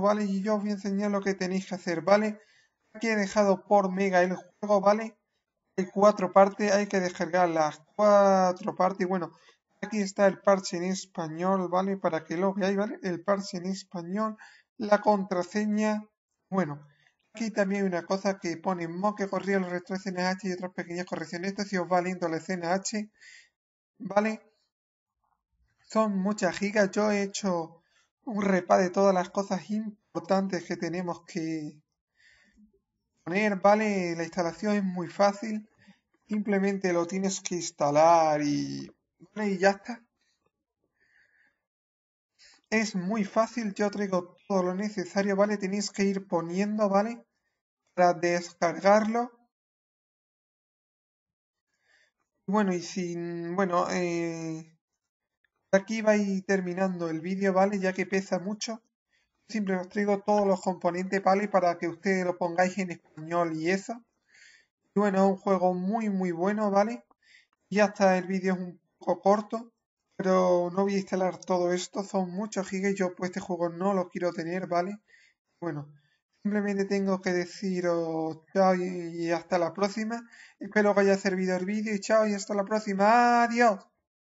¿vale? Y yo os voy a enseñar lo que tenéis que hacer, ¿vale? Aquí he dejado por mega el juego, ¿vale? Hay cuatro partes, hay que descargar las cuatro partes. Bueno, aquí está el parche en español, ¿vale? Para que lo veáis, ¿vale? El parche en español, la contraseña, bueno. Aquí también hay una cosa que pone que corría El resto de H y otras pequeñas correcciones. Esto si os va lindo la H ¿vale? Son muchas gigas. Yo he hecho un repas de todas las cosas importantes que tenemos que poner, ¿vale? La instalación es muy fácil, simplemente lo tienes que instalar y, y ya está. Es muy fácil, yo traigo todo lo necesario, ¿vale? Tenéis que ir poniendo, ¿vale? Para descargarlo. Bueno, y sin. Bueno, eh, aquí vais terminando el vídeo, ¿vale? Ya que pesa mucho. Siempre os traigo todos los componentes, ¿vale? Para que ustedes lo pongáis en español y eso. Y bueno, es un juego muy, muy bueno, ¿vale? Y hasta el vídeo es un poco corto. Pero no voy a instalar todo esto, son muchos gigas. Yo pues este juego no lo quiero tener, ¿vale? Bueno, simplemente tengo que deciros chao y hasta la próxima. Espero que haya servido el vídeo y chao y hasta la próxima. Adiós.